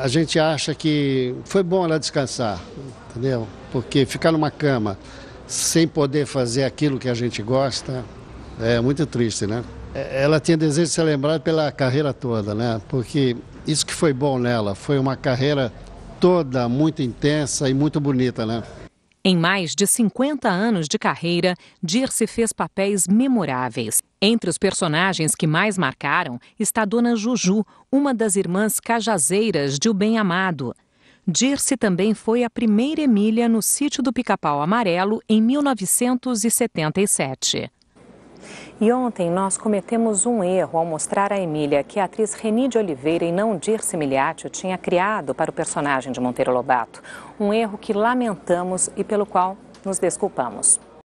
a gente acha que foi bom ela descansar, entendeu? Porque ficar numa cama sem poder fazer aquilo que a gente gosta é muito triste, né? É, ela tinha desejo de ser lembrada pela carreira toda, né? Porque isso que foi bom nela foi uma carreira toda muito intensa e muito bonita, né? Em mais de 50 anos de carreira, Dirce fez papéis memoráveis. Entre os personagens que mais marcaram está Dona Juju, uma das irmãs cajazeiras de O Bem Amado. Dirce também foi a primeira Emília no sítio do Pica-Pau Amarelo em 1977. E ontem nós cometemos um erro ao mostrar a Emília que a atriz Reni de Oliveira e não Dirce Miliatio tinha criado para o personagem de Monteiro Lobato. Um erro que lamentamos e pelo qual nos desculpamos.